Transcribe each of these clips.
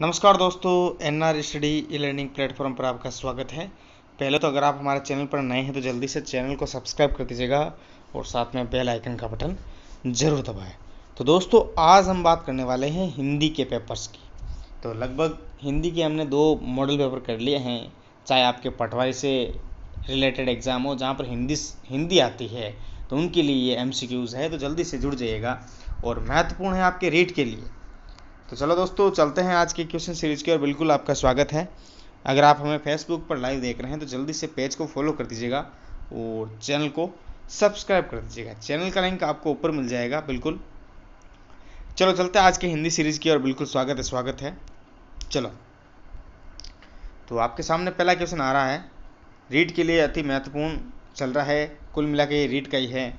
नमस्कार दोस्तों N R study e learning platform पर आपका स्वागत है पहले तो अगर आप हमारे चैनल पर नए हैं तो जल्दी से चैनल को सब्सक्राइब कर दीजिएगा और साथ में बेल आइकन का बटन जरूर दबाएं तो दोस्तों आज हम बात करने वाले हैं हिंदी के पेपर्स की तो लगभग हिंदी के हमने दो मॉडल पेपर कर लिए हैं चाहे आपके पटवारी से रिलेटेड एग्ज़ाम हो जहाँ पर हिंदी हिंदी आती है तो उनके लिए ये एम है तो जल्दी से जुड़ जाइएगा और महत्वपूर्ण है आपके रीट के लिए तो चलो दोस्तों चलते हैं आज की क्वेश्चन सीरीज की और बिल्कुल आपका स्वागत है अगर आप हमें फेसबुक पर लाइव देख रहे हैं तो जल्दी से पेज को फॉलो कर दीजिएगा और चैनल को सब्सक्राइब कर दीजिएगा चैनल का लिंक आपको ऊपर मिल जाएगा बिल्कुल चलो चलते हैं आज की हिंदी सीरीज की और बिल्कुल स्वागत है स्वागत है चलो तो आपके सामने पहला क्वेश्चन आ रहा है रीड के लिए अति महत्वपूर्ण चल रहा है कुल मिला के रीड का ही है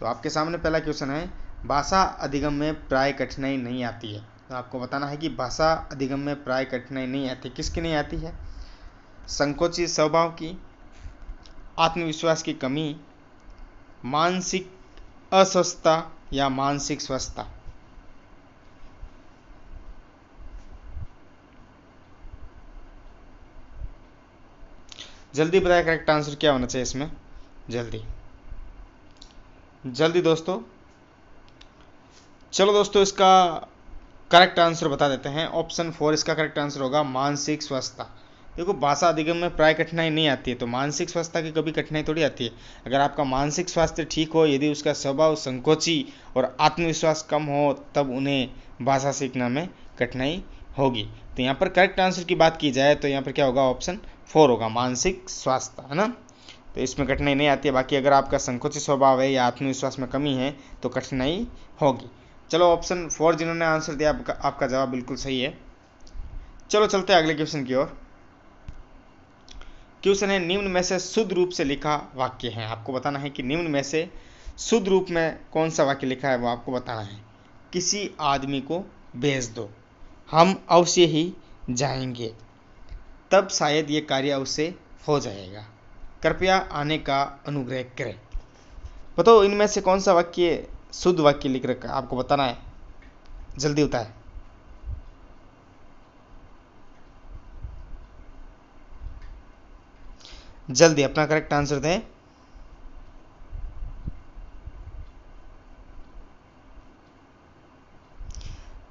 तो आपके सामने पहला क्वेश्चन है भाषा अधिगम में प्राय कठिनाई नहीं आती है आपको बताना है कि भाषा अधिगम में प्राय कठिनाई नहीं आती किसकी नहीं आती है संकोचित स्वभाव की आत्मविश्वास की कमी मानसिक अस्वस्थता या मानसिक स्वस्थता जल्दी बताया करेक्ट आंसर क्या होना चाहिए इसमें जल्दी जल्दी दोस्तों चलो दोस्तों इसका करेक्ट आंसर बता देते हैं ऑप्शन फोर इसका करेक्ट आंसर होगा मानसिक स्वस्थता देखो भाषा अधिगम में प्राय कठिनाई नहीं आती है तो मानसिक स्वास्थ्य की कभी कठिनाई थोड़ी आती है अगर आपका मानसिक स्वास्थ्य ठीक हो यदि उसका स्वभाव संकोची और आत्मविश्वास कम हो तब उन्हें भाषा सीखना में कठिनाई होगी तो यहाँ पर करेक्ट आंसर की बात की जाए तो यहाँ पर क्या होगा ऑप्शन फोर होगा मानसिक स्वास्थ्य है ना तो इसमें कठिनाई नहीं आती है बाकी अगर आपका संकोचित स्वभाव है या आत्मविश्वास में कमी है तो कठिनाई होगी चलो ऑप्शन फोर जिन्होंने आंसर दिया आपका आपका जवाब बिल्कुल सही है चलो चलते हैं अगले क्वेश्चन की ओर क्वेश्चन है निम्न में से शुद्ध रूप से लिखा वाक्य है आपको बताना है कि निम्न में से शुद्ध रूप में कौन सा वाक्य लिखा है वो आपको बताना है किसी आदमी को भेज दो हम अवश्य ही जाएंगे तब शायद ये कार्य अवश्य हो जाएगा कृपया आने का अनुग्रह करें बताओ इनमें से कौन सा वाक्य शुद्ध वाक्य लिख रखा आपको बताना है जल्दी होता है जल्दी अपना करेक्ट आंसर दें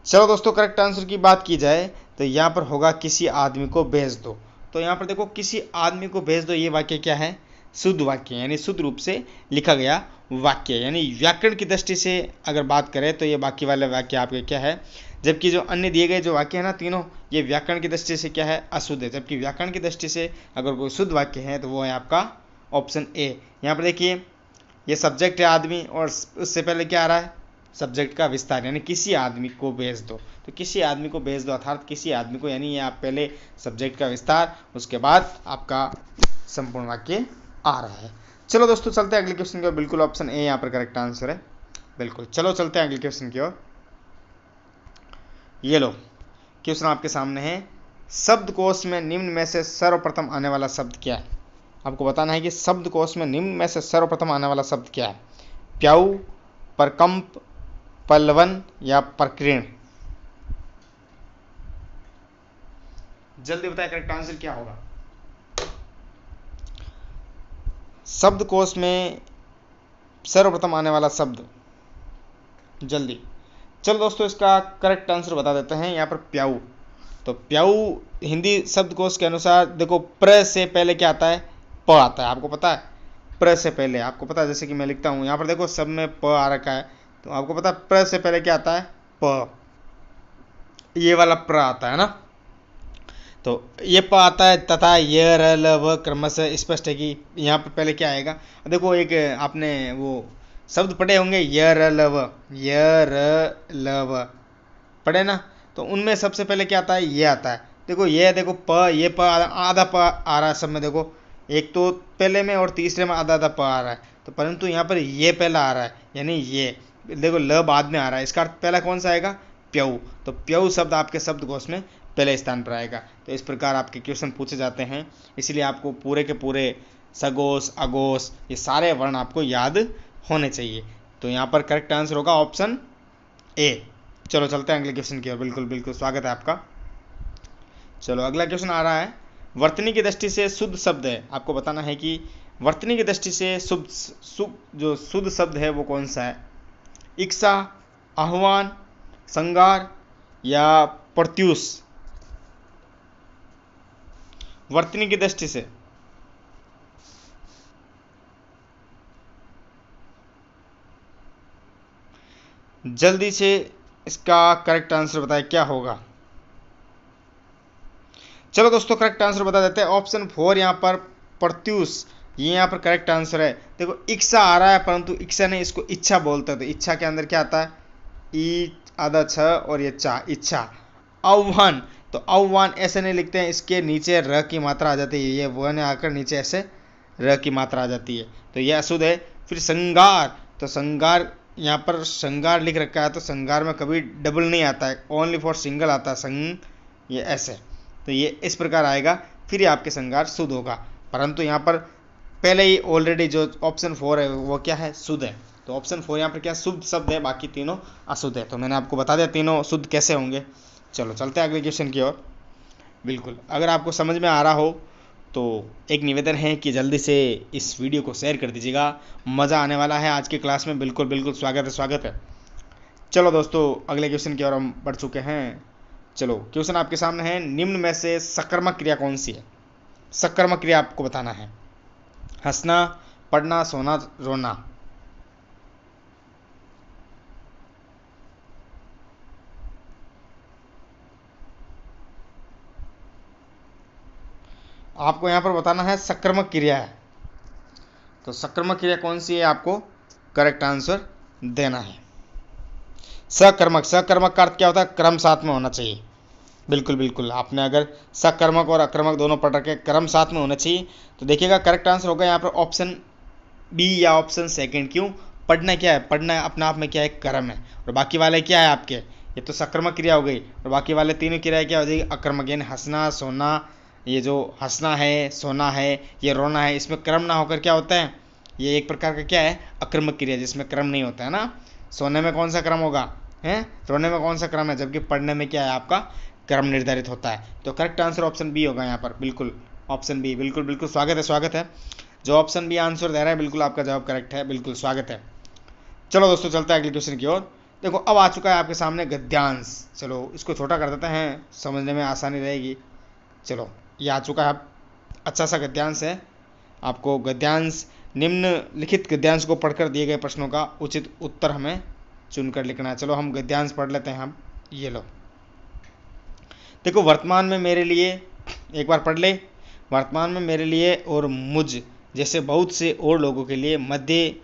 चलो दोस्तों करेक्ट आंसर की बात की जाए तो यहां पर होगा किसी आदमी को भेज दो तो यहां पर देखो किसी आदमी को भेज दो ये वाक्य क्या है शुद्ध वाक्य यानी शुद्ध रूप से लिखा गया वाक्य यानी व्याकरण की दृष्टि से अगर बात करें तो ये बाकी वाले वाक्य आपके क्या है जबकि जो अन्य दिए गए जो वाक्य हैं ना तीनों ये व्याकरण की दृष्टि से क्या है अशुद्ध है जबकि व्याकरण की दृष्टि से अगर कोई शुद्ध वाक्य है तो वो है आपका ऑप्शन ए यहाँ पर देखिए ये सब्जेक्ट है आदमी और उससे पहले क्या आ रहा है सब्जेक्ट का विस्तार यानी किसी आदमी को भेज दो तो किसी आदमी को भेज दो अर्थात किसी आदमी को यानी आप पहले सब्जेक्ट का विस्तार उसके बाद आपका संपूर्ण वाक्य आ रहा है चलो दोस्तों चलते हैं अगले क्वेश्चन की ओर बिल्कुल ऑप्शन ए यहाँ पर करेक्ट आंसर है बिल्कुल चलो चलते हैं अगले क्वेश्चन की ओर ये लो क्वेश्चन आपके सामने है शब्दकोश में निम्न में से सर्वप्रथम आने वाला शब्द क्या है आपको बताना है कि शब्दकोश में निम्न में से सर्वप्रथम आने वाला शब्द क्या है प्याऊ परकंप पलवन या प्रकीर्ण जल्दी बताएं करेक्ट आंसर क्या होगा शब्दकोश में सर्वप्रथम आने वाला शब्द जल्दी चलो दोस्तों इसका करेक्ट आंसर बता देते हैं यहाँ पर प्याऊ तो प्याऊ हिंदी शब्दकोश के अनुसार देखो प्र से पहले क्या आता है प आता है आपको पता है प्र से पहले आपको पता है जैसे कि मैं लिखता हूँ यहाँ पर देखो सब में प आ रखा है तो आपको पता है प्र से पहले क्या आता है प ये वाला प्र आता है ना तो ये प आता है तथा ये क्रमश व स्पष्ट है कि यहाँ पर पहले क्या आएगा देखो एक आपने वो शब्द पढ़े होंगे य र ल य र पढ़े ना तो उनमें सबसे पहले क्या आता है ये आता है देखो ये देखो प ये प आधा प आ रहा है सब में देखो एक तो पहले में और तीसरे में आधा आधा प आ रहा है तो परंतु यहाँ पर ये पहला आ रहा है यानी ये देखो ल बाद में आ रहा है इसका अर्थ पहला कौन सा आएगा प्यऊ तो प्यऊ शब्द आपके शब्द कोश में पहले स्थान पर आएगा तो इस प्रकार आपके क्वेश्चन पूछे जाते हैं इसलिए आपको पूरे के पूरे सगोस अगोस ये सारे वर्ण आपको याद होने चाहिए तो यहाँ पर करेक्ट आंसर होगा ऑप्शन ए चलो चलते हैं अगले क्वेश्चन की ओर बिल्कुल बिल्कुल स्वागत है आपका चलो अगला क्वेश्चन आ रहा है वर्तनी की दृष्टि से शुद्ध शब्द है आपको बताना है कि वर्तनी की दृष्टि से शुभ शुभ जो शुद्ध शब्द है वो कौन सा है इक्सा आह्वान संगार या प्रत्युष वर्तनी की दृष्टि से जल्दी से इसका करेक्ट आंसर बताएं क्या होगा चलो दोस्तों करेक्ट आंसर बता देते हैं ऑप्शन फोर यहां पर प्रत्युष ये यहां पर करेक्ट आंसर है देखो इच्छा आ रहा है परंतु इच्छा नहीं इसको इच्छा बोलते हैं तो इच्छा के अंदर क्या आता है ई आधा छ और ये चा इच्छा आह्वान तो अव वन ऐसे नहीं लिखते हैं इसके नीचे र की मात्रा आ जाती है ये वन आकर नीचे ऐसे र की मात्रा आ जाती है तो यह अशुद्ध है फिर संगार तो संगार यहाँ पर संगार लिख रखा है तो संगार में कभी डबल नहीं आता है ओनली फॉर सिंगल आता है संग ये ऐसे तो ये इस प्रकार आएगा फिर ये आपके संगार शुद्ध होगा परंतु यहाँ पर पहले ही ऑलरेडी जो ऑप्शन फोर है वो क्या है शुद्ध है तो ऑप्शन फोर यहाँ पर क्या शुद्ध शब्द है बाकी तीनों अशुद्ध है तो मैंने आपको बता दिया तीनों शुद्ध कैसे होंगे चलो चलते हैं अगले क्वेश्चन की ओर बिल्कुल अगर आपको समझ में आ रहा हो तो एक निवेदन है कि जल्दी से इस वीडियो को शेयर कर दीजिएगा मज़ा आने वाला है आज के क्लास में बिल्कुल बिल्कुल स्वागत है स्वागत है चलो दोस्तों अगले क्वेश्चन की ओर हम बढ़ चुके हैं चलो क्वेश्चन आपके सामने है निम्न में से सक्रमक क्रिया कौन सी है सक्रमक क्रिया आपको बताना है हंसना पढ़ना सोना रोना आपको यहाँ पर बताना है सक्रमक क्रिया है तो सक्रमक क्रिया कौन सी है आपको करेक्ट आंसर देना है सकर्मक सकर्मक का अर्थ क्या होता है क्रम साथ में होना चाहिए बिल्कुल बिल्कुल आपने अगर सकर्मक और अक्रमक दोनों पढ़ रखे क्रम साथ में होना चाहिए तो देखिएगा करेक्ट आंसर होगा यहाँ पर ऑप्शन बी या ऑप्शन सेकंड क्यों पढ़ना क्या है पढ़ना अपने आप में क्या है कर्म है और बाकी वाले क्या है आपके ये तो सक्रमक क्रिया हो गई और बाकी वाले तीनों क्रिया क्या हो जाएगी अक्रमक यानी हंसना सोना ये जो हंसना है सोना है ये रोना है इसमें क्रम ना होकर क्या होता है ये एक प्रकार का क्या है अक्रमक क्रिया जिसमें क्रम नहीं होता है ना सोने में कौन सा क्रम होगा है रोने में कौन सा क्रम है जबकि पढ़ने में क्या है आपका क्रम निर्धारित होता है तो करेक्ट आंसर ऑप्शन बी होगा यहाँ पर बिल्कुल ऑप्शन बी बिल्कुल बिल्कुल स्वागत है स्वागत है जो ऑप्शन बी आंसर दे रहा है बिल्कुल आपका जवाब करेक्ट है बिल्कुल स्वागत है चलो दोस्तों चलते हैं अगले क्वेश्चन की ओर देखो अब आ चुका है आपके सामने गद्यांश चलो इसको छोटा कर देते हैं समझने में आसानी रहेगी चलो ये आ चुका है अच्छा सा गद्यांश है आपको गद्यांश निम्न लिखित गद्यांश को पढ़कर दिए गए प्रश्नों का उचित उत्तर हमें चुनकर लिखना है चलो हम गद्यांश पढ़ लेते हैं हम ये लो देखो वर्तमान में मेरे लिए एक बार पढ़ ले वर्तमान में मेरे लिए और मुझ जैसे बहुत से और लोगों के लिए मध्य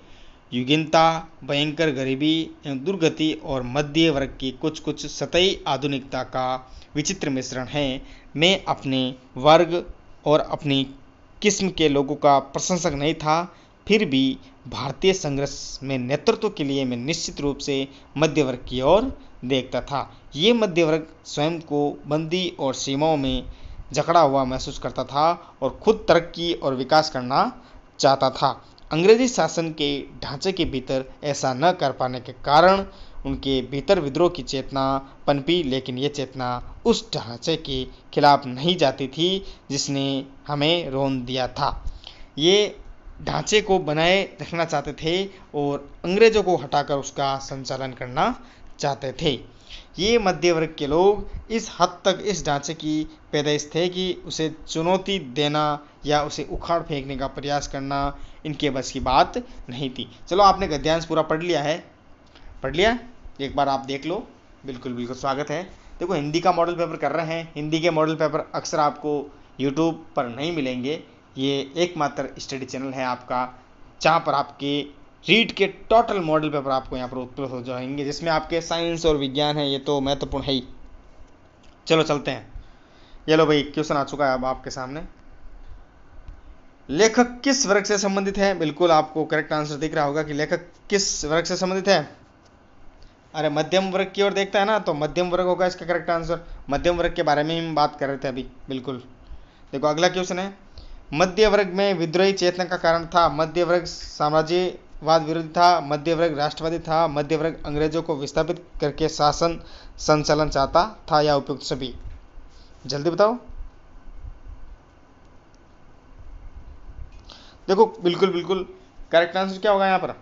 युगिनता भयंकर गरीबी एवं दुर्गति और मध्य वर्ग की कुछ कुछ सतही आधुनिकता का विचित्र मिश्रण है मैं अपने वर्ग और अपनी किस्म के लोगों का प्रशंसक नहीं था फिर भी भारतीय संघर्ष में नेतृत्व के लिए मैं निश्चित रूप से मध्यवर्ग की ओर देखता था ये मध्यवर्ग स्वयं को बंदी और सीमाओं में जकड़ा हुआ महसूस करता था और खुद तरक्की और विकास करना चाहता था अंग्रेजी शासन के ढांचे के भीतर ऐसा न कर पाने के कारण उनके भीतर विद्रोह की चेतना पनपी लेकिन ये चेतना उस ढांचे के खिलाफ नहीं जाती थी जिसने हमें रोन दिया था ये ढांचे को बनाए रखना चाहते थे और अंग्रेजों को हटाकर उसका संचालन करना चाहते थे ये मध्य वर्ग के लोग इस हद तक इस ढांचे की पैदाइश थे कि उसे चुनौती देना या उसे उखाड़ फेंकने का प्रयास करना इनके बस की बात नहीं थी चलो आपने गद्यांश पूरा पढ़ लिया है पढ़ लिया एक बार आप देख लो बिल्कुल बिल्कुल स्वागत है देखो हिंदी का मॉडल पेपर कर रहे हैं हिंदी के मॉडल पेपर अक्सर आपको यूट्यूब पर नहीं मिलेंगे ये एकमात्र स्टडी चैनल है आपका जहाँ पर आपके रीड के टोटल मॉडल पेपर आपको यहाँ पर उपलब्ध हो जाएंगे जिसमें आपके साइंस और विज्ञान है ये तो महत्वपूर्ण है ही चलो चलते हैं ये लो भाई क्वेश्चन आ चुका है अब आपके सामने लेखक किस वर्ग से संबंधित है बिल्कुल आपको करेक्ट आंसर दिख रहा होगा कि लेखक किस वर्ग से संबंधित है अरे मध्यम वर्ग की ओर देखता है ना तो मध्यम वर्ग होगा इसका करेक्ट आंसर मध्यम वर्ग के बारे में हम बात कर रहे थे अभी बिल्कुल देखो अगला क्वेश्चन है मध्य वर्ग में विद्रोही चेतना का कारण था मध्य वर्ग साम्राज्यवाद विरोधी था मध्य वर्ग राष्ट्रवादी था मध्य वर्ग अंग्रेजों को विस्थापित करके शासन संचालन चाहता था या उपयुक्त सभी जल्दी बताओ देखो बिल्कुल बिल्कुल करेक्ट आंसर क्या होगा यहाँ पर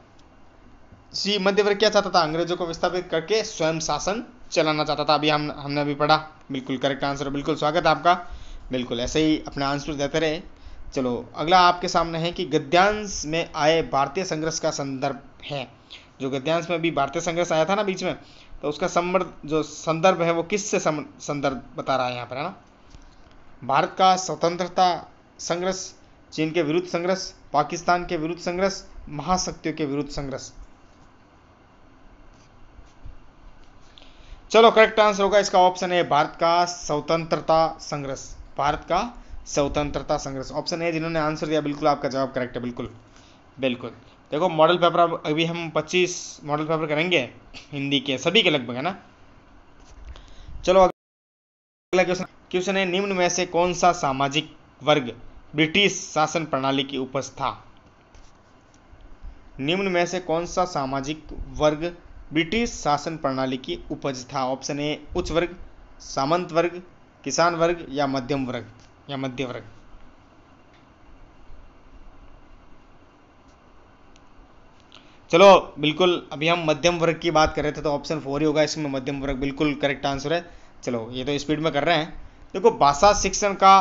सी मध्यवर्ग क्या चाहता था अंग्रेजों को विस्थापित करके स्वयं शासन चलाना चाहता था अभी हम हमने अभी पढ़ा बिल्कुल करेक्ट आंसर बिल्कुल स्वागत है आपका बिल्कुल ऐसे ही अपने आंसर देते रहे चलो अगला आपके सामने है कि गद्यांश में आए भारतीय संघर्ष का संदर्भ है जो गद्यांश में अभी भारतीय संघर्ष आया था ना बीच में तो उसका संबर्ध जो संदर्भ है वो किस से संदर्भ बता रहा है यहाँ पर है ना भारत का स्वतंत्रता संघर्ष चीन के विरुद्ध संघर्ष पाकिस्तान के विरुद्ध संघर्ष महाशक्तियों के विरुद्ध संघर्ष चलो करेक्ट आंसर होगा इसका ऑप्शन है भारत का स्वतंत्रता संघर्ष भारत का स्वतंत्रता संघर्ष ऑप्शन है जिन्होंने आंसर दिया बिल्कुल आपका जवाब करेक्ट है बिल्कुल बिल्कुल देखो मॉडल पेपर अभी हम 25 मॉडल पेपर करेंगे हिंदी के सभी के लगभग है ना चलो अगला क्वेश्चन क्वेश्चन है निम्न में से कौन सा सामाजिक वर्ग ब्रिटिश शासन प्रणाली की उपज था निम्न में से कौन सा सामाजिक वर्ग ब्रिटिश शासन प्रणाली की उपज था ऑप्शन ए उच्च वर्ग सामंत वर्ग किसान वर्ग या मध्यम वर्ग या मध्य वर्ग चलो बिल्कुल अभी हम मध्यम वर्ग की बात कर रहे थे तो ऑप्शन फोर ही होगा इसमें मध्यम वर्ग बिल्कुल करेक्ट आंसर है चलो ये तो स्पीड में कर रहे हैं देखो भाषा शिक्षण का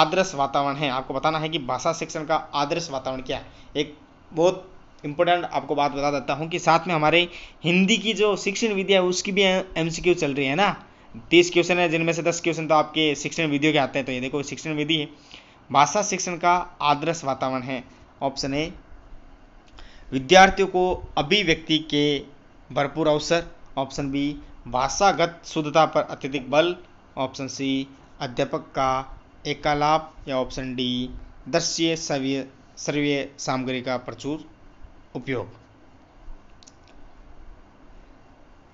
आदर्श वातावरण है आपको बताना है कि भाषा शिक्षण का आदर्श वातावरण क्या है एक बहुत इंपॉर्टेंट आपको बात बता देता हूँ कि साथ में हमारे हिंदी की जो शिक्षण विद्या है उसकी भी एम चल रही है ना तीस क्वेश्चन है जिनमें से दस क्वेश्चन तो आपके शिक्षण विधियों के आते हैं तो ये देखो शिक्षण विधि है भाषा शिक्षण का आदर्श वातावरण है ऑप्शन ए विद्यार्थियों को अभिव्यक्ति के भरपूर अवसर ऑप्शन बी भाषागत शुद्धता पर अत्यधिक बल ऑप्शन सी अध्यापक का एकालाप या ऑप्शन डी दृश्य सर्वे सर्वे सामग्री का प्रचुर उपयोग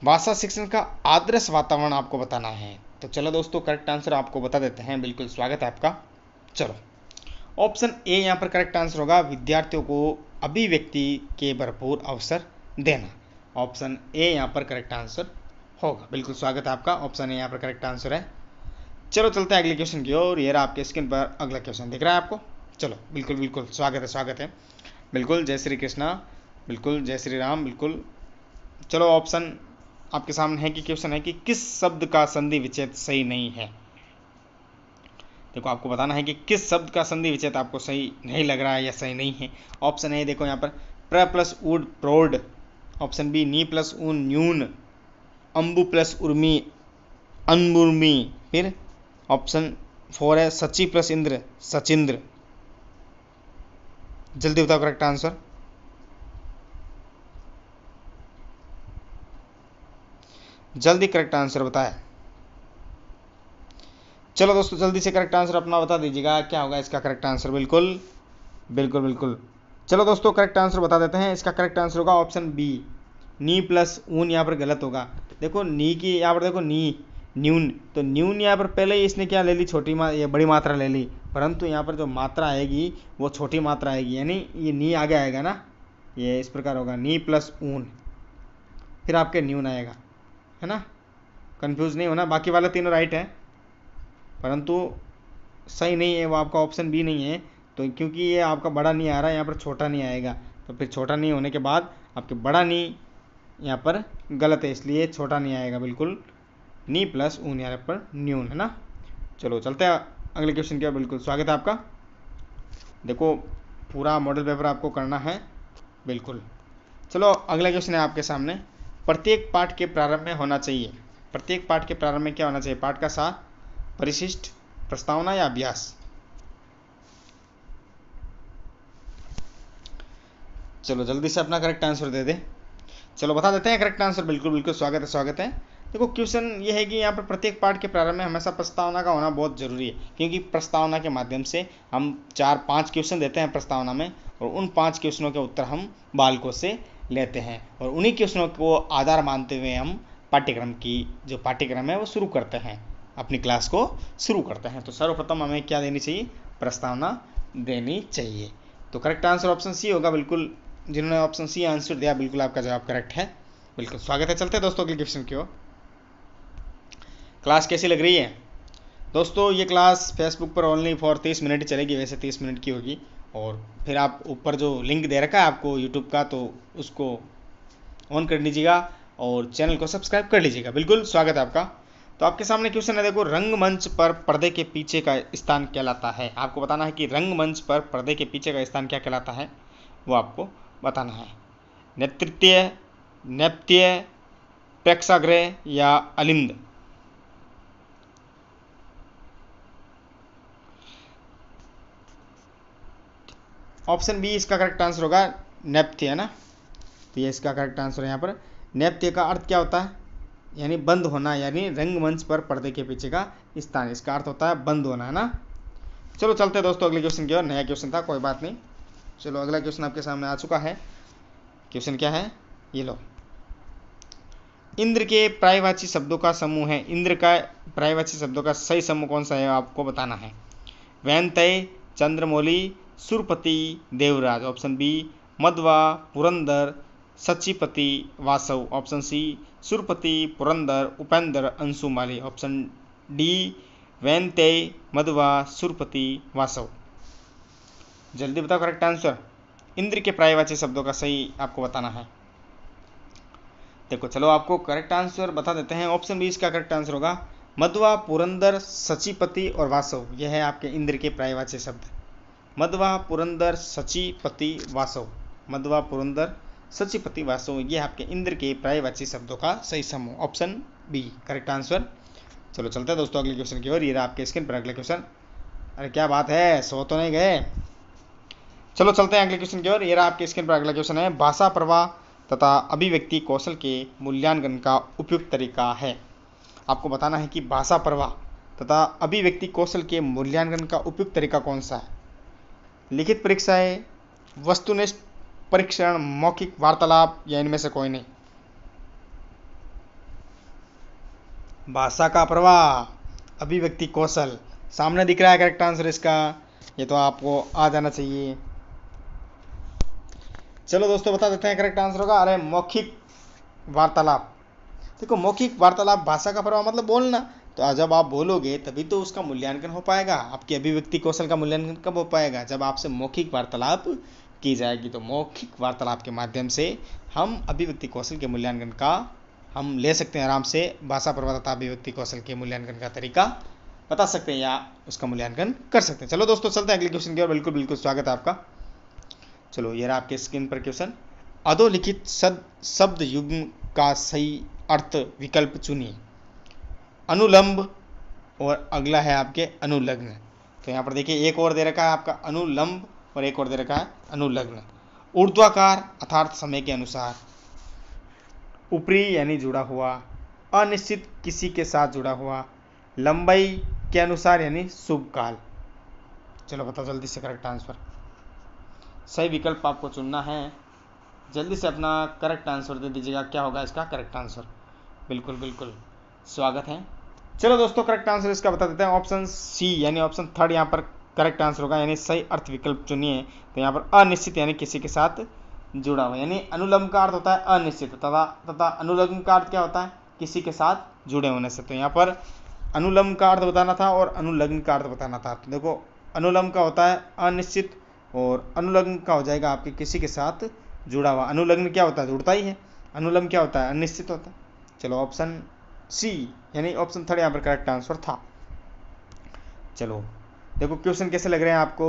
भाषा शिक्षण का आदर्श वातावरण आपको बताना है तो चलो दोस्तों करेक्ट आंसर आपको बता देते हैं बिल्कुल स्वागत है आपका चलो ऑप्शन ए यहाँ पर करेक्ट आंसर होगा विद्यार्थियों को अभिव्यक्ति के भरपूर अवसर देना ऑप्शन ए यहाँ पर करेक्ट आंसर होगा बिल्कुल स्वागत है आपका ऑप्शन ए यहाँ पर करेक्ट आंसर है चलो चलते हैं अगले क्वेश्चन की ओर ये आपके स्क्रीन पर अगला क्वेश्चन दिख रहा है आपको चलो बिल्कुल बिल्कुल स्वागत है स्वागत है बिल्कुल जय श्री कृष्णा बिल्कुल जय श्री राम बिल्कुल चलो ऑप्शन आपके सामने है कि क्वेश्चन है कि किस शब्द का संधि विचेत सही नहीं है देखो आपको बताना है कि किस शब्द का संधि विचेत आपको सही नहीं लग रहा है या सही नहीं है ऑप्शन है देखो यहाँ पर प्र प्लस उड प्रोड ऑप्शन बी नी प्लस ऊन न्यून अम्बु प्लस उर्मी अनबुर्मी फिर ऑप्शन फोर है सची प्लस इंद्र सचिंद्र जल्दी बताओ करेक्ट आंसर जल्दी करेक्ट आंसर बताए चलो दोस्तों जल्दी से करेक्ट आंसर अपना बता दीजिएगा क्या होगा इसका करेक्ट आंसर बिल्कुल बिल्कुल बिल्कुल चलो दोस्तों करेक्ट आंसर बता देते हैं इसका करेक्ट आंसर होगा ऑप्शन बी नी प्लस ऊन यहाँ पर गलत होगा देखो नी की यहाँ पर देखो नी न्यून तो न्यून यहाँ पर पहले ही इसने क्या ले ली छोटी मा ये बड़ी मात्रा ले ली परंतु यहाँ पर जो मात्रा आएगी वो छोटी मात्रा आएगी यानी ये नी आगे आएगा ना ये इस प्रकार होगा नी प्लस ऊन फिर आपके न्यून आएगा है ना कंफ्यूज नहीं होना बाकी वाला तीनों राइट है परंतु सही नहीं है वो आपका ऑप्शन बी नहीं है तो क्योंकि ये आपका बड़ा नहीं आ रहा है यहाँ पर छोटा नहीं आएगा तो फिर छोटा नहीं होने के बाद आपके बड़ा नहीं यहाँ पर गलत है इसलिए छोटा नहीं आएगा बिल्कुल नी प्लस ऊन यहाँ पर न्यून है ना चलो चलते हैं अगले क्वेश्चन क्या बिल्कुल स्वागत है आपका देखो पूरा मॉडल पेपर आपको करना है बिल्कुल चलो अगला क्वेश्चन है आपके सामने प्रत्येक पाठ के प्रारंभ में होना चाहिए प्रत्येक पाठ के प्रारंभ में क्या होना चाहिए पाठ का सार परिशिष्ट प्रस्तावना या अभ्यास चलो जल्दी से अपना करेक्ट आंसर दे दे चलो बता देते हैं करेक्ट आंसर बिल्कुल बिल्कुल स्वागत है स्वागत है देखो क्वेश्चन ये है कि यहाँ पर प्रत्येक पार्ट के प्रारंभ में हमेशा प्रस्तावना का होना बहुत जरूरी है क्योंकि प्रस्तावना के माध्यम से हम चार पांच क्वेश्चन देते हैं प्रस्तावना में और उन पांच क्वेश्चनों के उत्तर हम बालकों से लेते हैं और उन्हीं क्वेश्चनों को आधार मानते हुए हम पाठ्यक्रम की जो पाठ्यक्रम है वो शुरू करते हैं अपनी क्लास को शुरू करते हैं तो सर्वप्रथम हमें क्या देनी चाहिए प्रस्तावना देनी चाहिए तो करेक्ट आंसर ऑप्शन सी होगा बिल्कुल जिन्होंने ऑप्शन सी आंसर दिया बिल्कुल आपका जवाब करेक्ट है बिल्कुल स्वागत है चलते हैं दोस्तों अगले क्वेश्चन की ओर क्लास कैसी लग रही है दोस्तों ये क्लास फेसबुक पर ओनली फॉर तीस मिनट चलेगी वैसे तीस मिनट की होगी और फिर आप ऊपर जो लिंक दे रखा है आपको यूट्यूब का तो उसको ऑन कर लीजिएगा और चैनल को सब्सक्राइब कर लीजिएगा बिल्कुल स्वागत है आपका तो आपके सामने क्वेश्चन है देखो रंगमंच पर पर्दे के पीछे का स्थान कहलाता है आपको बताना है कि रंगमंच पर पर्दे के पीछे का स्थान क्या कहलाता है वो आपको बताना है नेतृत्व नेपत्य प्रेक्षागृह या अलिंद ऑप्शन बी इसका करेक्ट आंसर होगा नेपथ्य है ना तो ये इसका करेक्ट आंसर है यहाँ पर नेपथ्य का अर्थ क्या होता है यानी बंद होना यानी रंगमंच पर पर्दे के पीछे का स्थान इसका अर्थ होता है बंद होना है ना चलो चलते हैं दोस्तों अगले क्वेश्चन की ओर नया क्वेश्चन था कोई बात नहीं चलो अगला क्वेश्चन आपके सामने आ चुका है क्वेश्चन क्या है ये लो इंद्र के प्रायवाची शब्दों का समूह है इंद्र का प्रायवाची शब्दों का सही समूह कौन सा है आपको बताना है Vainateya Chandramauli Surpati Devraj option B Madhwa Purandar Sachipati Vasav option C Surpati Purandar Upendra Anshumali option D Vainate Madhwa Surpati Vasav जल्दी बताओ करेक्ट आंसर इंद्र के प्रायवाची शब्दों का सही आपको बताना है देखो चलो आपको करेक्ट आंसर बता देते हैं ऑप्शन बी इसका करेक्ट आंसर होगा मधुआ पुरंदर सचिपति और वासव यह है आपके इंद्र के प्रायवाची शब्द मधवा पुरंदर सचिपति वासव मधवा पुरंदर सचिपति वासव ये आपके इंद्र के प्रायवाची शब्दों का सही समूह ऑप्शन बी करेक्ट आंसर चलो चलते हैं दोस्तों अगले क्वेश्चन की ओर ये रहा आपके स्क्रीन पर अगले क्वेश्चन अरे क्या बात है सो तो नहीं गए चलो चलते हैं अगले क्वेश्चन की ओर ये रहा आपके स्क्रीन पर अगला क्वेश्चन है भाषा प्रवाह तथा अभिव्यक्ति कौशल के मूल्यांकन का उपयुक्त तरीका है आपको बताना है कि भाषा प्रवाह तथा अभिव्यक्ति कौशल के मूल्यांकन का उपयुक्त तरीका कौन सा है लिखित परीक्षाएं वस्तुनिष्ठ परीक्षण मौखिक वार्तालाप या इनमें से कोई नहीं भाषा का प्रवाह अभिव्यक्ति कौशल सामने दिख रहा है करेक्ट आंसर इसका ये तो आपको आ जाना चाहिए चलो दोस्तों बता देते हैं करेक्ट आंसर होगा अरे मौखिक वार्तालाप देखो मौखिक वार्तालाप भाषा का प्रवाह मतलब बोलना तो जब आप बोलोगे तभी तो उसका मूल्यांकन हो पाएगा आपकी अभिव्यक्ति कौशल का मूल्यांकन कब हो पाएगा जब आपसे मौखिक वार्तालाप की जाएगी तो मौखिक वार्तालाप के माध्यम से हम अभिव्यक्ति कौशल के मूल्यांकन का हम ले सकते हैं आराम से भाषा प्रवणता अभिव्यक्ति कौशल के मूल्यांकन का तरीका बता सकते हैं या उसका मूल्यांकन कर सकते हैं चलो दोस्तों चलते हैं अगले क्वेश्चन की ओर बिल्कुल बिल्कुल स्वागत है आपका चलो ये रहा आपके स्क्रीन पर क्वेश्चन अधोलिखित शब्द युग्म का सही अर्थ विकल्प चुनिए अनुलंब और अगला है आपके अनुलग्न तो यहाँ पर देखिए एक और दे रखा है आपका अनुलंब और एक और दे रखा है अनुलग्न ऊर्ध्वाकार अर्थात समय के अनुसार ऊपरी यानी जुड़ा हुआ अनिश्चित किसी के साथ जुड़ा हुआ लंबाई के अनुसार यानी शुभ काल चलो बताओ जल्दी से करेक्ट आंसर सही विकल्प आपको चुनना है जल्दी से अपना करेक्ट आंसर दे दीजिएगा क्या होगा इसका करेक्ट आंसर बिल्कुल बिल्कुल स्वागत है चलो दोस्तों करेक्ट आंसर इसका बता देते हैं ऑप्शन सी यानी ऑप्शन थर्ड यहाँ पर करेक्ट आंसर होगा यानी सही अर्थ विकल्प चुनिए तो यहाँ पर अनिश्चित यानी किसी के साथ जुड़ा हुआ यानी अनुलम्ब का अर्थ होता है अनिश्चित तथा तथा अनुलम्ब का अर्थ क्या होता है किसी के साथ जुड़े होने से तो यहाँ पर अनुलम का अर्थ बताना था और अनुलग्न का अर्थ बताना था तो देखो अनुलम्ब का होता है अनिश्चित और अनुलग्न का हो जाएगा आपके किसी के साथ जुड़ा हुआ अनुलग्न क्या होता है जुड़ता ही है अनुलम क्या होता है अनिश्चित होता है चलो ऑप्शन सी यानी ऑप्शन थर्ड यहाँ पर करेक्ट आंसर था चलो देखो क्वेश्चन कैसे लग रहे हैं आपको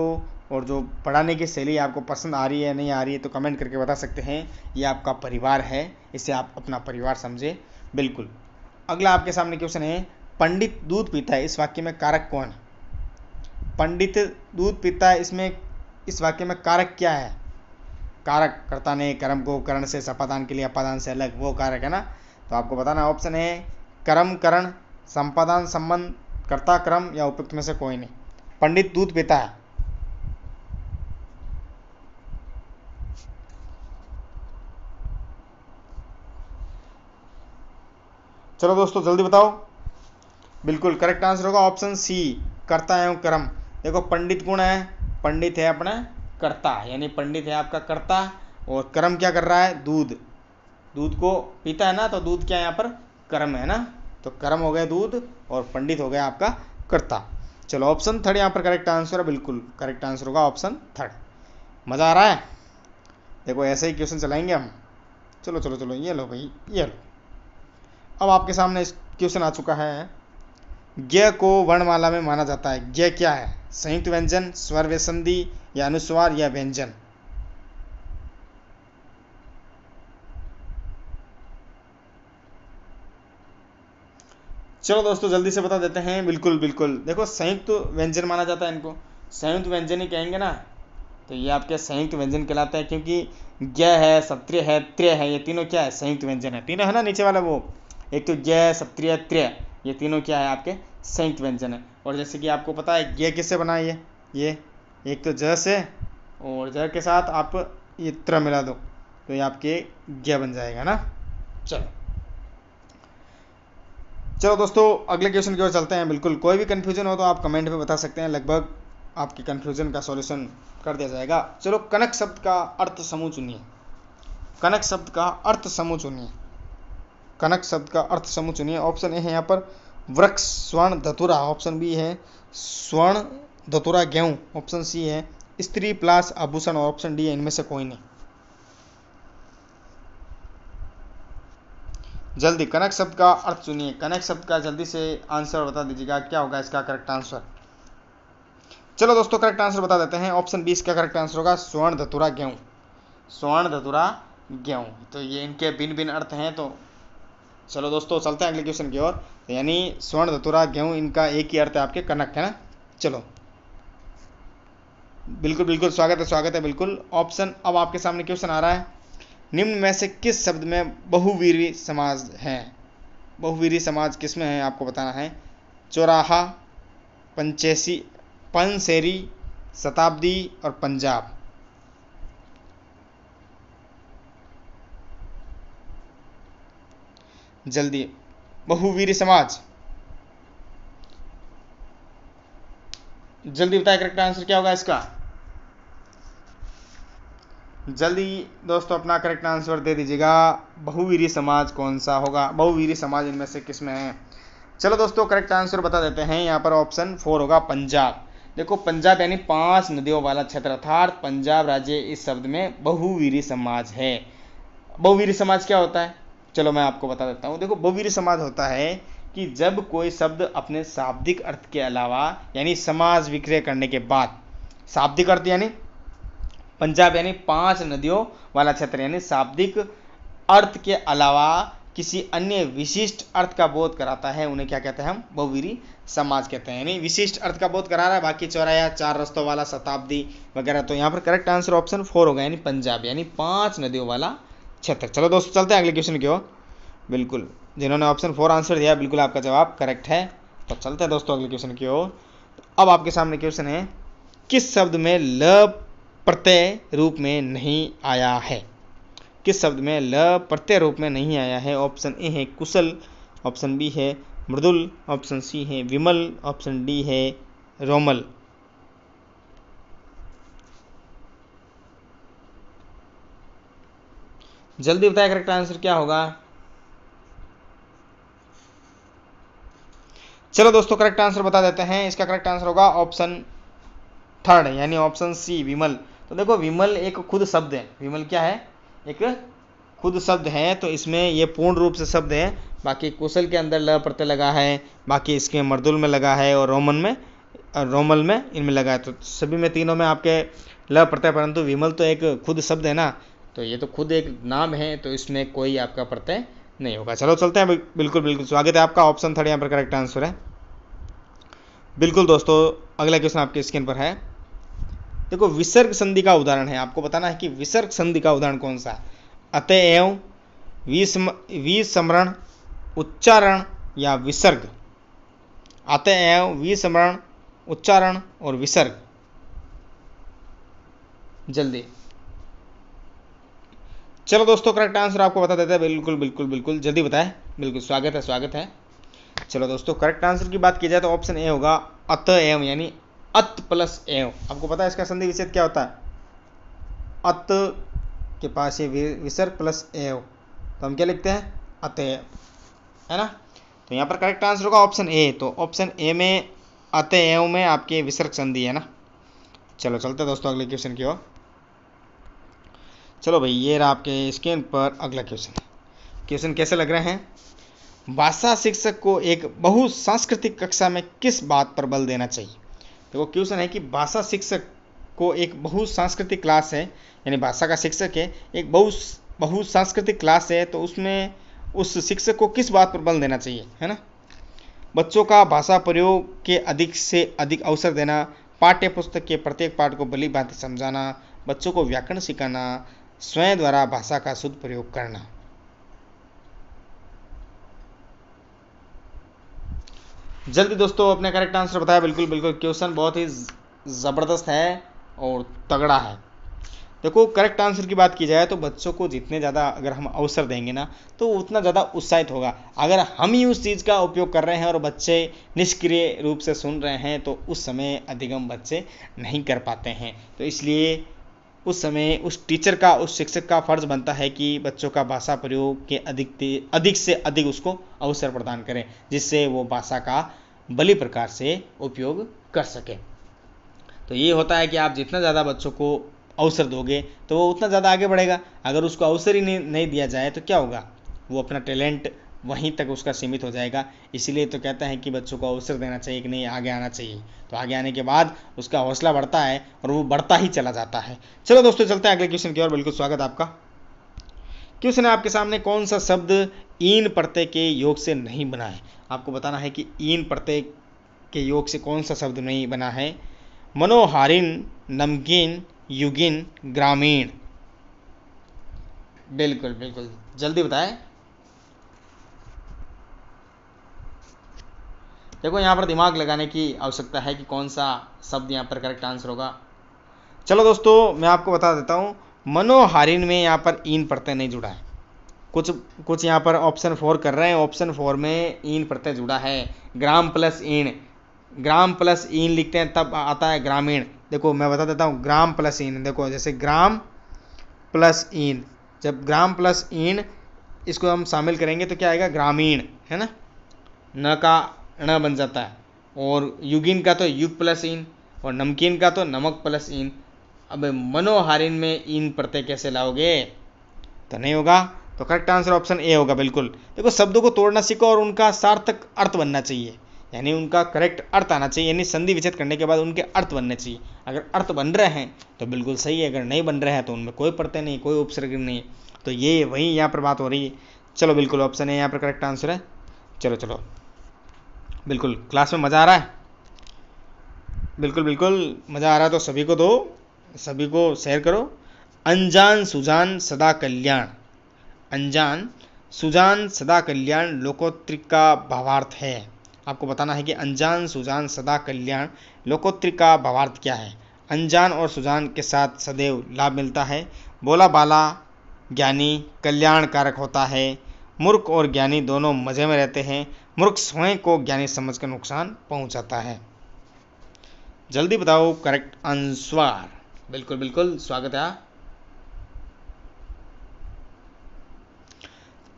और जो पढ़ाने की शैली आपको पसंद आ रही है नहीं आ रही है तो कमेंट करके बता सकते हैं ये आपका परिवार है इसे आप अपना परिवार समझें बिल्कुल अगला आपके सामने क्वेश्चन है पंडित दूध पीता है इस वाक्य में कारक कौन है पंडित दूध पीता है इसमें इस वाक्य में कारक क्या है कारक कर्ता ने कर्म को करण से सपादान के लिए अपादान से अलग वो कारक है ना तो आपको बताना ऑप्शन है कर्म करण संपादन संबंध कर्ता क्रम या उपयुक्त में से कोई नहीं पंडित दूध पीता है चलो दोस्तों जल्दी बताओ बिल्कुल करेक्ट आंसर होगा ऑप्शन सी कर्ता एवं कर्म देखो पंडित गुण है पंडित है अपना कर्ता यानी पंडित है आपका कर्ता और कर्म क्या कर रहा है दूध दूध को पीता है ना तो दूध क्या यहाँ पर कर्म है ना तो कर्म हो गया दूध और पंडित हो गया आपका कर्ता चलो ऑप्शन थर्ड यहाँ पर करेक्ट आंसर है बिल्कुल करेक्ट आंसर होगा ऑप्शन थर्ड मज़ा आ रहा है देखो ऐसे ही क्वेश्चन चलाएंगे हम चलो चलो चलो ये लो भाई ये लो अब आपके सामने क्वेश्चन आ चुका है ज्ञ को वर्णमाला में माना जाता है ज्ञ क्या है संयुक्त व्यंजन स्वर व्यसंधि या अनुस्वार या व्यंजन चलो दोस्तों जल्दी से बता देते हैं बिल्कुल बिल्कुल देखो संयुक्त तो व्यंजन माना जाता है इनको संयुक्त तो व्यंजन ही कहेंगे ना तो ये आपके संयुक्त तो व्यंजन कहलाता है क्योंकि ज्ञ है सत्रिय है त्रिय है ये तीनों क्या है संयुक्त व्यंजन है तीनों है ना नीचे वाला वो एक तो ज्ञ सत्रिय त्रिय ये तीनों क्या है आपके संयुक्त व्यंजन है और जैसे कि आपको पता है ज्ञ किससे बना ये ये एक तो ज से और ज के साथ आप ये त्र मिला दो तो ये आपके ज्ञ बन जाएगा ना चलो चलो दोस्तों अगले क्वेश्चन की ओर चलते हैं बिल्कुल कोई भी कन्फ्यूजन हो तो आप कमेंट में बता सकते हैं लगभग आपके कन्फ्यूजन का सॉल्यूशन कर दिया जाएगा चलो कनक शब्द का अर्थ समूह चुनिए कनक शब्द का अर्थ समूह चुनिए कनक शब्द का अर्थ समूह चुनिए ऑप्शन ए है यहाँ पर वृक्ष स्वर्ण धतुरा ऑप्शन बी है स्वर्ण धतुरा गेहूँ ऑप्शन सी है स्त्री प्लास आभूषण और ऑप्शन डी है इनमें से कोई नहीं जल्दी कनक शब्द का अर्थ सुनिए कनक शब्द का जल्दी से आंसर बता दीजिएगा क्या होगा इसका करेक्ट आंसर चलो दोस्तों करेक्ट आंसर बता देते हैं ऑप्शन बी इसका करेक्ट आंसर होगा स्वर्ण धतुरा गेहूं स्वर्ण धतुरा गेहूं तो ये इनके भिन्न भिन्न अर्थ हैं तो चलो दोस्तों चलते हैं अगले क्वेश्चन की ओर तो यानी स्वर्ण धतुरा गेहूं इनका एक ही अर्थ है आपके कनक है ना चलो बिल्कुल बिल्कुल स्वागत है स्वागत है बिल्कुल ऑप्शन अब आपके सामने क्वेश्चन आ रहा है निम्न में से किस शब्द में बहुवीरी समाज है बहुवीरी समाज किस में है आपको बताना है चौराहा पंचेसी पंसेरी शताब्दी और पंजाब जल्दी बहुवीर समाज जल्दी बताए करेक्ट आंसर क्या होगा इसका जल्दी दोस्तों अपना करेक्ट आंसर दे दीजिएगा बहुवीरी समाज कौन सा होगा बहुवीरी समाज इनमें से किस में है चलो दोस्तों करेक्ट आंसर बता देते हैं यहाँ पर ऑप्शन फोर होगा पंजाब देखो पंजाब यानी पांच नदियों वाला क्षेत्र अर्थात पंजाब राज्य इस शब्द में बहुवीरी समाज है बहुवीरी समाज क्या होता है चलो मैं आपको बता देता हूँ देखो बहुवीरी समाज होता है कि जब कोई शब्द अपने शाब्दिक अर्थ के अलावा यानी समाज विक्रय करने के बाद शाब्दिक अर्थ यानी पंजाब यानी पांच नदियों वाला क्षेत्र यानी शाब्दिक अर्थ के अलावा किसी अन्य विशिष्ट अर्थ का बोध कराता है उन्हें क्या कहते हैं हम बहुवीरी समाज कहते हैं यानी विशिष्ट अर्थ का बोध करा रहा है बाकी चौराया चार रस्तों वाला शताब्दी वगैरह तो यहाँ पर करेक्ट आंसर ऑप्शन फोर होगा यानी पंजाब यानी पांच नदियों वाला क्षेत्र चलो दोस्तों चलते हैं अगले क्वेश्चन की ओर बिल्कुल जिन्होंने ऑप्शन फोर आंसर दिया बिल्कुल आपका जवाब करेक्ट है तो चलते हैं दोस्तों अगले क्वेश्चन की ओर अब आपके सामने क्वेश्चन है किस शब्द में ल प्रत्यय रूप में नहीं आया है किस शब्द में ल प्रत्यय रूप में नहीं आया है ऑप्शन ए है कुशल ऑप्शन बी है मृदुल ऑप्शन सी है विमल ऑप्शन डी है रोमल जल्दी बताया करेक्ट आंसर क्या होगा चलो दोस्तों करेक्ट आंसर बता देते हैं इसका करेक्ट आंसर होगा ऑप्शन थर्ड यानी ऑप्शन सी विमल तो देखो विमल एक खुद शब्द है विमल क्या है एक खुद शब्द है तो इसमें ये पूर्ण रूप से शब्द है बाकी कुशल के अंदर ल प्रत्यय लगा है बाकी इसके मर्दुल में लगा है और रोमन में रोमल में इनमें लगा है तो सभी में तीनों में आपके ल प्रत्यय परंतु विमल तो एक खुद शब्द है ना तो ये तो खुद एक नाम है तो इसमें कोई आपका प्रत्यय नहीं होगा चलो चलते हैं बिल्कुल बिल्कुल स्वागत है आपका ऑप्शन थर्ड यहाँ पर करेक्ट आंसर है बिल्कुल दोस्तों अगला क्वेश्चन आपके स्क्रीन पर है देखो विसर्ग संधि का उदाहरण है आपको बताना है कि विसर्ग संधि का उदाहरण कौन सा अतएव विस्मरण उच्चारण या विसर्ग अतएव विस्मरण उच्चारण और विसर्ग जल्दी चलो दोस्तों करेक्ट आंसर आपको बता देते हैं बिल्कुल बिल्कुल बिल्कुल जल्दी बताएं बिल्कुल स्वागत है स्वागत है चलो दोस्तों करेक्ट आंसर की बात की जाए तो ऑप्शन ए होगा अतएव यानी अत प्लस एव आपको पता है इसका संधि विच्छेद क्या होता है अत के पास ये विसर्ग प्लस एव तो हम क्या लिखते हैं अतएव है ना तो यहाँ पर करेक्ट आंसर होगा ऑप्शन ए तो ऑप्शन ए में अत एव में आपके विसर्ग संधि है ना चलो चलते दोस्तों अगले क्वेश्चन की ओर चलो भाई ये रहा आपके स्क्रीन पर अगला क्वेश्चन क्वेश्चन कैसे लग रहे हैं भाषा शिक्षक को एक बहुसांस्कृतिक कक्षा में किस बात पर बल देना चाहिए देखो वो क्वेश्चन है कि भाषा शिक्षक को एक बहु सांस्कृतिक क्लास है यानी भाषा का शिक्षक है एक बहु बहु सांस्कृतिक क्लास है तो उसमें उस शिक्षक को किस बात पर बल देना चाहिए है ना बच्चों का भाषा प्रयोग के अधिक से अधिक अवसर देना पाठ्य पुस्तक के प्रत्येक पाठ को भली भांति समझाना बच्चों को व्याकरण सिखाना स्वयं द्वारा भाषा का शुद्ध प्रयोग करना जल्दी दोस्तों अपने करेक्ट आंसर बताया बिल्कुल बिल्कुल क्वेश्चन बहुत ही ज़बरदस्त है और तगड़ा है देखो करेक्ट आंसर की बात की जाए तो बच्चों को जितने ज़्यादा अगर हम अवसर देंगे ना तो उतना ज़्यादा उत्साहित होगा अगर हम ही उस चीज़ का उपयोग कर रहे हैं और बच्चे निष्क्रिय रूप से सुन रहे हैं तो उस समय अधिगम बच्चे नहीं कर पाते हैं तो इसलिए उस समय उस टीचर का उस शिक्षक का फर्ज बनता है कि बच्चों का भाषा प्रयोग के अधिक अधिक से अधिक उसको अवसर प्रदान करें जिससे वो भाषा का बली प्रकार से उपयोग कर सके तो ये होता है कि आप जितना ज़्यादा बच्चों को अवसर दोगे तो वो उतना ज़्यादा आगे बढ़ेगा अगर उसको अवसर ही नहीं, नहीं दिया जाए तो क्या होगा वो अपना टैलेंट वहीं तक उसका सीमित हो जाएगा इसीलिए तो कहता है कि बच्चों को अवसर देना चाहिए कि नहीं आगे आना चाहिए तो आगे आने के बाद उसका हौसला बढ़ता है और वो बढ़ता ही चला जाता है चलो दोस्तों चलते हैं अगले क्वेश्चन की ओर बिल्कुल स्वागत आपका क्वेश्चन है आपके सामने कौन सा शब्द ईन प्रत्यय के योग से नहीं बना है आपको बताना है कि ईन प्रत्यय के योग से कौन सा शब्द नहीं बना है मनोहारिन नमकीन युगिन ग्रामीण बिल्कुल बिल्कुल जल्दी बताएं देखो यहाँ पर दिमाग लगाने की आवश्यकता है कि कौन सा शब्द यहाँ पर करेक्ट आंसर होगा चलो दोस्तों मैं आपको बता देता हूँ मनोहारिन में यहाँ पर इन प्रत्यय नहीं जुड़ा है कुछ कुछ यहाँ पर ऑप्शन फोर कर रहे हैं ऑप्शन फोर में इन प्रत्यय जुड़ा है ग्राम प्लस इन ग्राम प्लस इन लिखते हैं तब आता है ग्रामीण देखो मैं बता देता हूँ ग्राम प्लस इन देखो जैसे ग्राम प्लस इन जब ग्राम प्लस इन इसको हम शामिल करेंगे तो क्या आएगा ग्रामीण है ना न का ण बन जाता है और युगिन का तो युग प्लस इन और नमकीन का तो नमक प्लस इन अब मनोहारिन में इन प्रत्यय कैसे लाओगे तो नहीं होगा तो करेक्ट आंसर ऑप्शन ए होगा बिल्कुल देखो शब्दों को तोड़ना सीखो और उनका सार्थक अर्थ बनना चाहिए यानी उनका करेक्ट अर्थ आना चाहिए यानी संधि विच्छेद करने के बाद उनके अर्थ बनने चाहिए अगर अर्थ बन रहे हैं तो बिल्कुल सही है अगर नहीं बन रहे हैं तो उनमें कोई प्रत्यय नहीं कोई उपसर्ग नहीं तो ये वही यहाँ पर बात हो रही है चलो बिल्कुल ऑप्शन है यहाँ पर करेक्ट आंसर है चलो चलो बिल्कुल क्लास में मज़ा आ रहा है बिल्कुल बिल्कुल मज़ा आ रहा है तो सभी को दो सभी को शेयर करो अनजान सुजान सदा कल्याण अनजान सुजान सदा कल्याण लोकोत्रिक का भावार्थ है आपको बताना है कि अनजान सुजान सदा कल्याण लोकोत्रिक का भावार्थ क्या है अनजान और सुजान के साथ सदैव लाभ मिलता है बोला बाला ज्ञानी कल्याणकारक होता है मूर्ख और ज्ञानी दोनों मज़े में रहते हैं मूर्ख स्वयं को ज्ञानी समझकर नुकसान पहुंचाता है जल्दी बताओ करेक्ट आंसर बिल्कुल बिल्कुल स्वागत है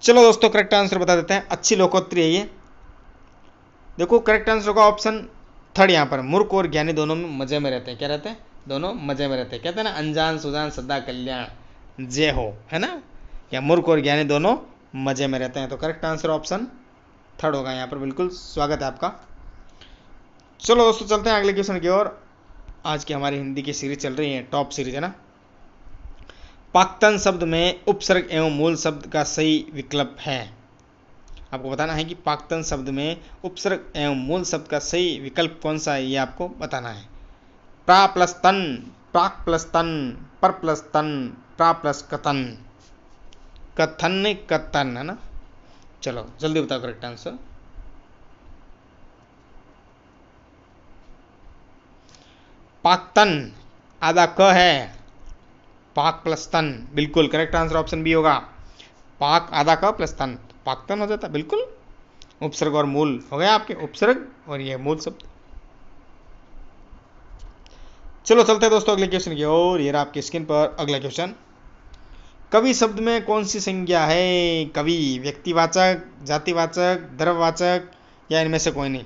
चलो दोस्तों करेक्ट आंसर बता देते हैं अच्छी लोकोत्री है ये देखो करेक्ट आंसर होगा ऑप्शन थर्ड यहां पर मूर्ख और ज्ञानी दोनों में मजे में रहते हैं क्या रहते हैं दोनों मजे में रहते हैं कहते हैं ना अनजान सुजान सदा कल्याण जय हो है ना या मूर्ख और ज्ञानी दोनों मजे में रहते हैं तो करेक्ट आंसर ऑप्शन थर्ड होगा यहाँ पर बिल्कुल स्वागत है आपका चलो दोस्तों चलते हैं अगले क्वेश्चन की ओर आज की हमारी हिंदी की सीरीज चल रही है टॉप सीरीज है ना पाक्तन शब्द में उपसर्ग एवं मूल शब्द का सही विकल्प है आपको बताना है कि पाक्तन शब्द में उपसर्ग एवं मूल शब्द का सही विकल्प कौन सा है ये आपको बताना है प्रा प्लस तन प्राक प्लस तन पर प्लस तन प्रा प्लस कथन कथन कथन है ना चलो जल्दी बताओ करेक्ट आंसर पाकतन आधा क है पाक प्लस तन बिल्कुल करेक्ट आंसर ऑप्शन बी होगा पाक आधा क प्लस तन पाकतन हो जाता बिल्कुल उपसर्ग और मूल हो गया आपके उपसर्ग और ये मूल शब्द चलो चलते हैं दोस्तों अगले क्वेश्चन की ओर ये रहा आपकी स्क्रीन पर अगला क्वेश्चन कवि शब्द में कौन सी संज्ञा है कवि व्यक्तिवाचक जातिवाचक धर्मवाचक या इनमें से कोई नहीं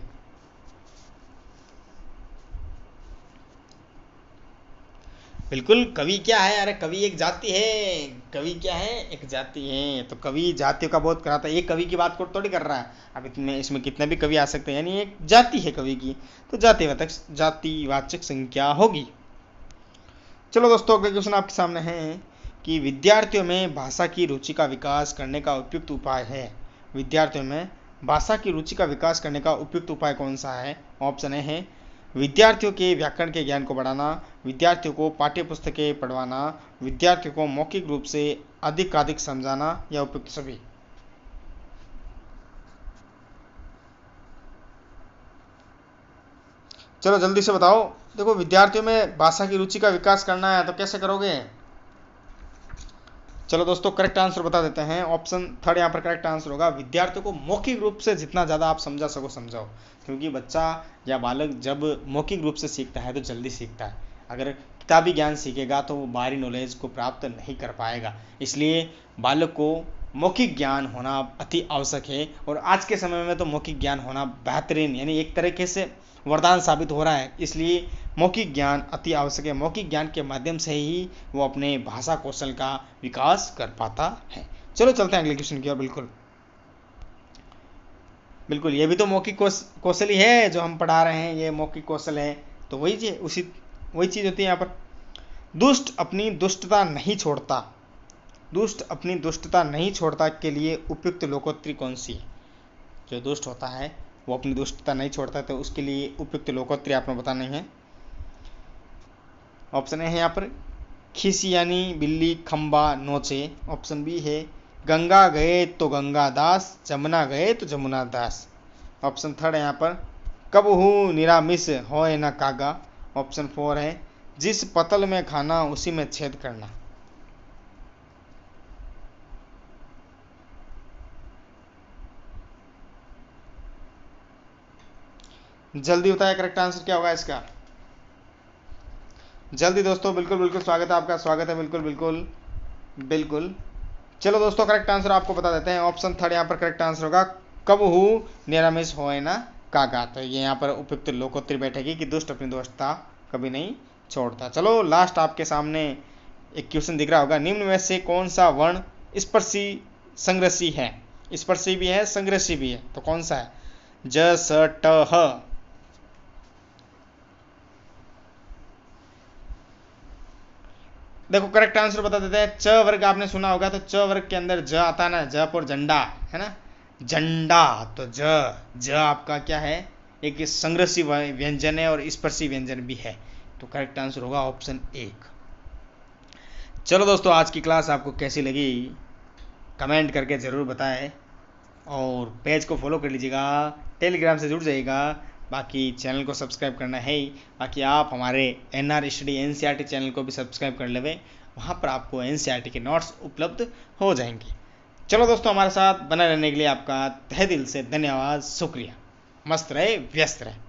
बिल्कुल कवि क्या है अरे कवि एक जाति है कवि क्या है एक जाति है तो कवि जातियों का बोध कराता है एक कवि की बात को थोड़ी कर रहा है अब इतने इसमें कितने भी कवि आ सकते हैं यानी एक जाति है कवि की तो जाति वाचक संख्या होगी चलो दोस्तों अगला क्वेश्चन आपके सामने है कि विद्यार्थियों में भाषा की रुचि का विकास करने का उपयुक्त उपाय है विद्यार्थियों में भाषा की रुचि का विकास करने का उपयुक्त उपाय कौन सा है ऑप्शन ए है विद्यार्थियों के व्याकरण के ज्ञान को बढ़ाना विद्यार्थियों को पाठ्य पुस्तकें पढ़वाना विद्यार्थियों को मौखिक रूप से अधिक अधिक समझाना या उपयुक्त सभी चलो जल्दी से बताओ देखो विद्यार्थियों में भाषा की रुचि का विकास करना है तो कैसे करोगे चलो दोस्तों करेक्ट आंसर बता देते हैं ऑप्शन थर्ड यहाँ पर करेक्ट आंसर होगा विद्यार्थियों को मौखिक रूप से जितना ज़्यादा आप समझा सको समझाओ क्योंकि बच्चा या बालक जब मौखिक रूप से सीखता है तो जल्दी सीखता है अगर किताबी ज्ञान सीखेगा तो वो बाहरी नॉलेज को प्राप्त नहीं कर पाएगा इसलिए बालक को मौखिक ज्ञान होना अति आवश्यक है और आज के समय में तो मौखिक ज्ञान होना बेहतरीन यानी एक तरीके से वरदान साबित हो रहा है इसलिए मौखिक ज्ञान अति आवश्यक है मौखिक ज्ञान के माध्यम से ही वो अपने भाषा कौशल का विकास कर पाता है चलो चलते हैं अगले क्वेश्चन की ओर बिल्कुल बिल्कुल ये भी तो मौखिक कौशल ही है जो हम पढ़ा रहे हैं ये मौखिक कौशल है तो वही चीज उसी वही चीज़ होती है यहाँ पर दुष्ट अपनी दुष्टता नहीं छोड़ता दुष्ट अपनी दुष्टता नहीं छोड़ता के लिए उपयुक्त लोकोत्तरी कौन सी है जो दुष्ट होता है वो अपनी दुष्टता नहीं छोड़ता तो उसके लिए उपयुक्त लोकोत्र आपने बतानी है ऑप्शन ए है यहाँ पर खिस यानी बिल्ली खम्बा नोचे ऑप्शन बी है गंगा गए तो गंगा दास जमुना गए तो जमुना दास ऑप्शन थर्ड है यहाँ पर कब हूँ निरामिष हो न कागा ऑप्शन फोर है जिस पतल में खाना उसी में छेद करना जल्दी बताया करेक्ट आंसर क्या होगा इसका जल्दी दोस्तों बिल्कुल बिल्कुल स्वागत है आपका स्वागत है बिल्कुल बिल्कुल बिल्कुल चलो दोस्तों करेक्ट आंसर आपको बता देते हैं ऑप्शन थर्ड यहाँ पर करेक्ट आंसर होगा कब हु निरामिष हो ना काका तो ये यहाँ पर उपयुक्त लोकोत्तरी बैठेगी कि दुष्ट अपनी दोस्तता कभी नहीं छोड़ता चलो लास्ट आपके सामने एक क्वेश्चन दिख रहा होगा निम्न में से कौन सा वर्ण स्पर्शी संग्रसी है स्पर्शी भी है संग्रसी भी है तो कौन सा है ज स ट देखो करेक्ट आंसर बता देते हैं च वर्ग आपने सुना होगा तो च वर्ग के अंदर ज आता ना जप और झंडा है ना झंडा तो ज ज आपका क्या है एक संग्रसी व्यंजन है और स्पर्शी व्यंजन भी है तो करेक्ट आंसर होगा ऑप्शन एक चलो दोस्तों आज की क्लास आपको कैसी लगी कमेंट करके ज़रूर बताएं और पेज को फॉलो कर लीजिएगा टेलीग्राम से जुड़ जाइएगा बाकी चैनल को सब्सक्राइब करना है ही बाकी आप हमारे N R study N channel को भी सब्सक्राइब कर लेवे वहाँ पर आपको एन e के नोट्स उपलब्ध हो जाएंगे चलो दोस्तों हमारे साथ बने रहने के लिए आपका तह दिल से धन्यवाद शुक्रिया मस्त रहे व्यस्त रहे